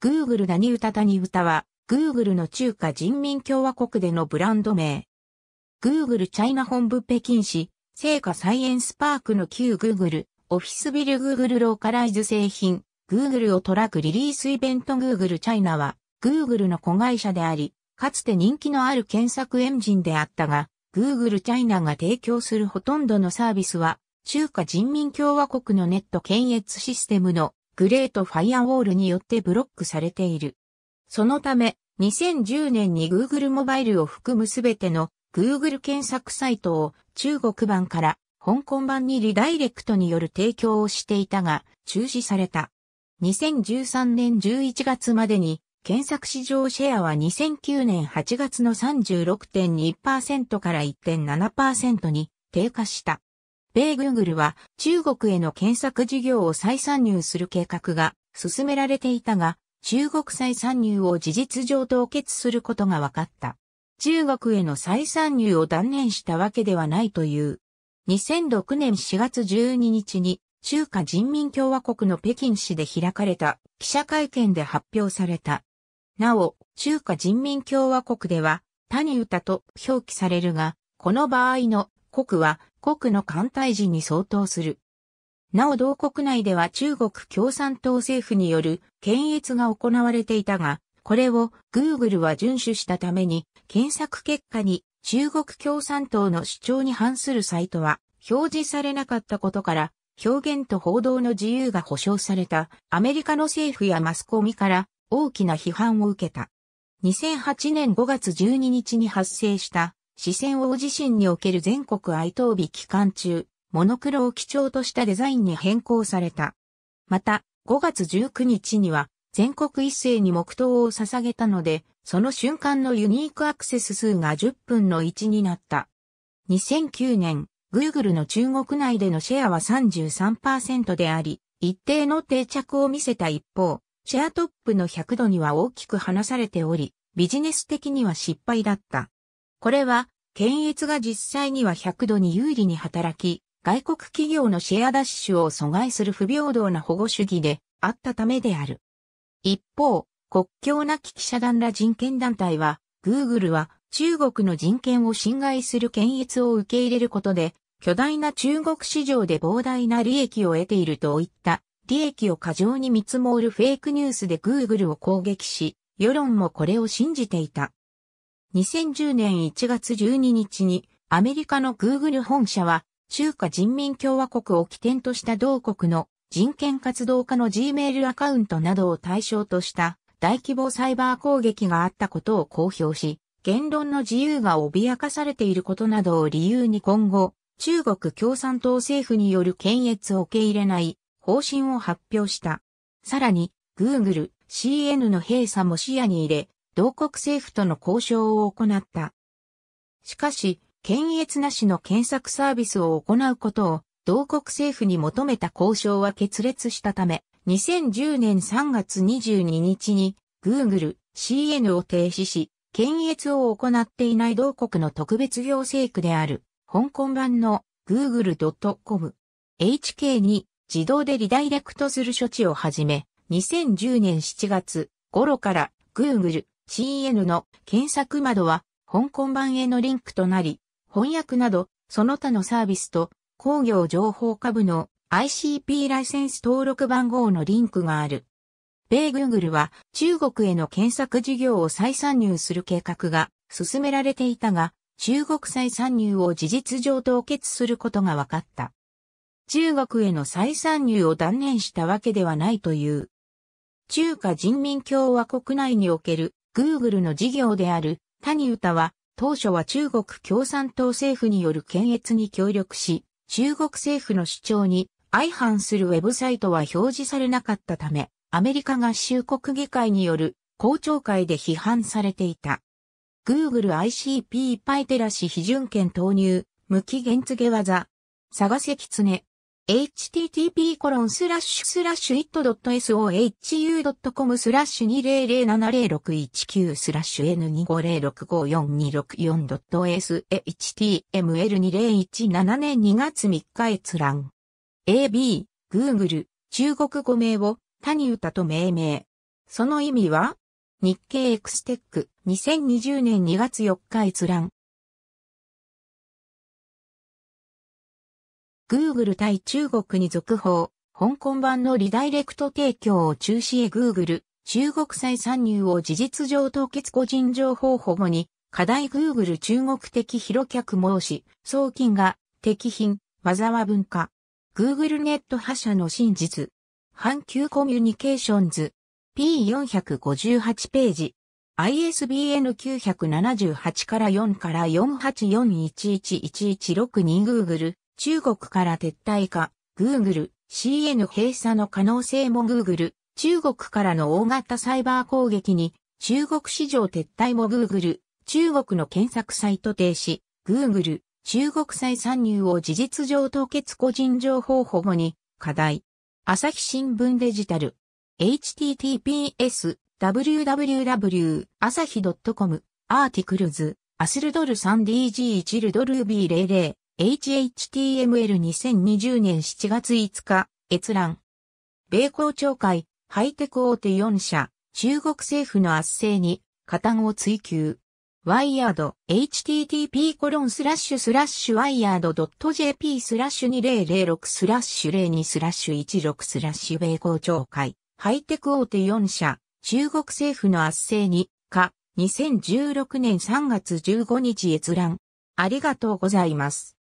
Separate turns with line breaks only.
Google なにうたたには、Google の中華人民共和国でのブランド名。Google チャイナ本部北京市、聖火サイエンスパークの旧 Google、オフィスビル Google ローカライズ製品、Google をトラックリリースイベント Google チャイナは、Google の子会社であり、かつて人気のある検索エンジンであったが、Google チャイナが提供するほとんどのサービスは、中華人民共和国のネット検閲システムのグレートファイアウォールによってブロックされている。そのため、2010年に Google モバイルを含むすべての Google 検索サイトを中国版から香港版にリダイレクトによる提供をしていたが中止された。2013年11月までに検索市場シェアは2009年8月の36.2%から1.7%に低下した。米 Google は中国への検索事業を再参入する計画が進められていたが、中国再参入を事実上凍結することが分かった。中国への再参入を断念したわけではないという。2006年4月12日に中華人民共和国の北京市で開かれた記者会見で発表された。なお、中華人民共和国では、谷歌と表記されるが、この場合の国は国の艦隊時に相当する。なお同国内では中国共産党政府による検閲が行われていたが、これを Google は遵守したために、検索結果に中国共産党の主張に反するサイトは表示されなかったことから、表現と報道の自由が保障されたアメリカの政府やマスコミから大きな批判を受けた。2008年5月12日に発生した四川王地震における全国哀悼日期間中、モノクロを基調としたデザインに変更された。また、5月19日には、全国一斉に黙祷を捧げたので、その瞬間のユニークアクセス数が10分の1になった。2009年、Google の中国内でのシェアは33%であり、一定の定着を見せた一方、シェアトップの100度には大きく離されており、ビジネス的には失敗だった。これは検閲が実際には100度に有利に働き、外国企業のシェアダッシュを阻害する不平等な保護主義であったためである。一方、国境なき記者団ら人権団体は、Google は中国の人権を侵害する検閲を受け入れることで、巨大な中国市場で膨大な利益を得ているといった利益を過剰に見積もるフェイクニュースで Google を攻撃し、世論もこれを信じていた。2010年1月12日にアメリカの Google 本社は中華人民共和国を起点とした同国の人権活動家の Gmail アカウントなどを対象とした大規模サイバー攻撃があったことを公表し、言論の自由が脅かされていることなどを理由に今後、中国共産党政府による検閲を受け入れない方針を発表した。さらに、Google、CN の閉鎖も視野に入れ、同国政府との交渉を行った。しかし、検閲なしの検索サービスを行うことを同国政府に求めた交渉は決裂したため、2010年3月22日に Google、CN を停止し、検閲を行っていない同国の特別行政区である、香港版の google.com、HK に自動でリダイレクトする処置を始め、2010年7月頃から Google、CN の検索窓は香港版へのリンクとなり、翻訳などその他のサービスと工業情報下部の ICP ライセンス登録番号のリンクがある。米 Google は中国への検索事業を再参入する計画が進められていたが、中国再参入を事実上凍結することが分かった。中国への再参入を断念したわけではないという。中華人民共和国内における Google の事業である、谷歌は、当初は中国共産党政府による検閲に協力し、中国政府の主張に相反するウェブサイトは表示されなかったため、アメリカ合衆国議会による公聴会で批判されていた。Google ICP パイテラシ批准権投入、無期限告げ技、探せ狐、http://it.sohu.com スラッシュ20070619スラッシュ N2506564.shtml2017 2年2月3日閲覧。AB、Google、中国語名を谷歌と命名。その意味は日経エクステック2020年2月4日閲覧。Google 対中国に続報、香港版のリダイレクト提供を中止へ Google、中国再参入を事実上凍結個人情報保護に、課題 Google 中国的広客申し、送金が、敵品、技は文化。Google ネット覇者の真実。阪急コミュニケーションズ。P458 ページ。ISBN 978から4から484111162 Google 中国から撤退か、Google、CN 閉鎖の可能性も Google、中国からの大型サイバー攻撃に、中国市場撤退も Google、中国の検索サイト停止、Google、中国再参入を事実上凍結個人情報保護に、課題。朝日新聞デジタル。https www 朝日 .com アーティクルズアスルドル 3dg1 ルドルビー0 0 HHTML2020 年7月5日、閲覧。米公庁会、ハイテク大手4社、中国政府の圧政に、加担を追求。ワイヤード、http コロンスラッシュスラッシュワイヤード .jp スラッシュ2006スラッシュ02スラッシュ16スラッシュ米公庁会、ハイテク大手4社、中国政府の圧政に、か、2016年3月15日閲覧。ありがとうございます。